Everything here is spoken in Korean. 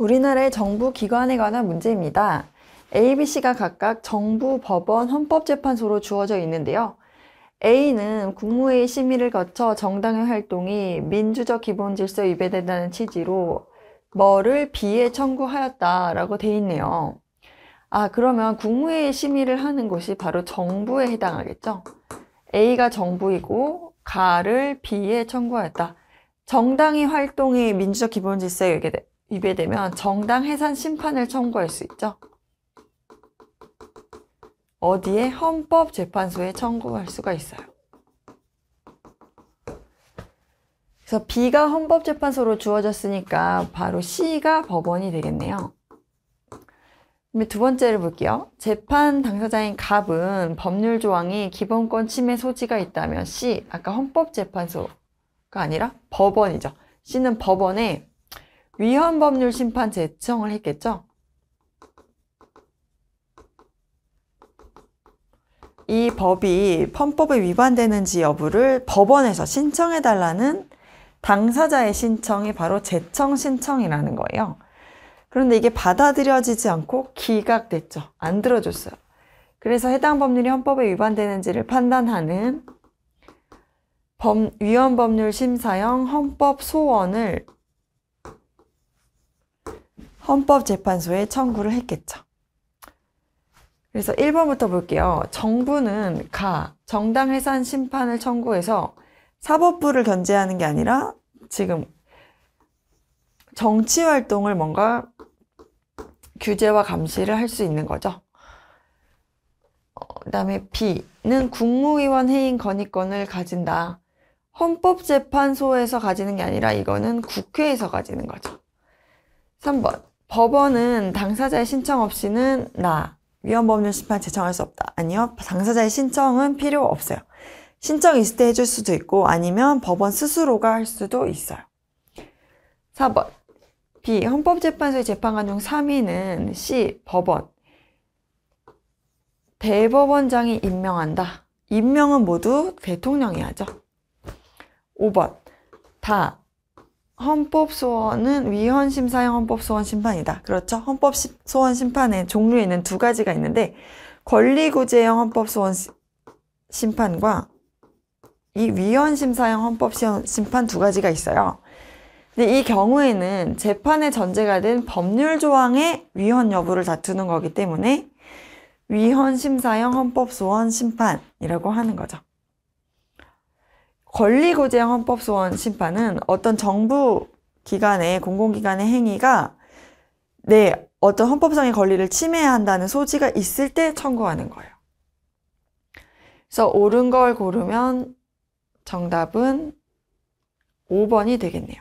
우리나라의 정부 기관에 관한 문제입니다. A, B, C가 각각 정부, 법원, 헌법재판소로 주어져 있는데요. A는 국무회의 심의를 거쳐 정당의 활동이 민주적 기본 질서에 위배된다는 취지로 뭐를 B에 청구하였다라고 돼 있네요. 아, 그러면 국무회의 심의를 하는 곳이 바로 정부에 해당하겠죠? A가 정부이고 가를 B에 청구하였다. 정당의 활동이 민주적 기본 질서에 위배되면 정당 해산 심판을 청구할 수 있죠. 어디에 헌법재판소에 청구할 수가 있어요. 그래서 B가 헌법재판소로 주어졌으니까 바로 C가 법원이 되겠네요. 두 번째를 볼게요. 재판 당사자인 갑은 법률 조항이 기본권 침해 소지가 있다면 C, 아까 헌법재판소가 아니라 법원이죠. C는 법원에 위헌법률 심판 제청을 했겠죠. 이 법이 헌법에 위반되는지 여부를 법원에서 신청해달라는 당사자의 신청이 바로 제청 신청이라는 거예요. 그런데 이게 받아들여지지 않고 기각됐죠. 안 들어줬어요. 그래서 해당 법률이 헌법에 위반되는지를 판단하는 위헌법률 심사형 헌법 소원을 헌법재판소에 청구를 했겠죠. 그래서 1번부터 볼게요. 정부는 가, 정당 해산 심판을 청구해서 사법부를 견제하는 게 아니라 지금 정치 활동을 뭔가 규제와 감시를 할 수 있는 거죠. 어, 그 다음에 B는 국무위원 해임 건의권을 가진다. 헌법재판소에서 가지는 게 아니라 이거는 국회에서 가지는 거죠. 3번 법원은 당사자의 신청 없이는 나 위헌법률 심판 제청할 수 없다. 아니요. 당사자의 신청은 필요 없어요. 신청 있을 때 해줄 수도 있고 아니면 법원 스스로가 할 수도 있어요. 4번 B. 헌법재판소의 재판관 중 3위는 C. 법원 대법원장이 임명한다. 임명은 모두 대통령이 하죠. 5번 다 헌법 소원은 위헌 심사형 헌법 소원 심판이다. 그렇죠? 헌법 소원 심판의 종류에는 두 가지가 있는데 권리 구제형 헌법 소원 심판과 이 위헌 심사형 헌법 심판 두 가지가 있어요. 근데 이 경우에는 재판의 전제가 된 법률 조항의 위헌 여부를 다투는 거기 때문에 위헌 심사형 헌법 소원 심판이라고 하는 거죠. 권리구제 형 헌법소원 심판은 어떤 정부 기관의 공공기관의 행위가 내 어떤 헌법상의 권리를 침해한다는 소지가 있을 때 청구하는 거예요. 그래서 옳은 걸 고르면 정답은 5번이 되겠네요.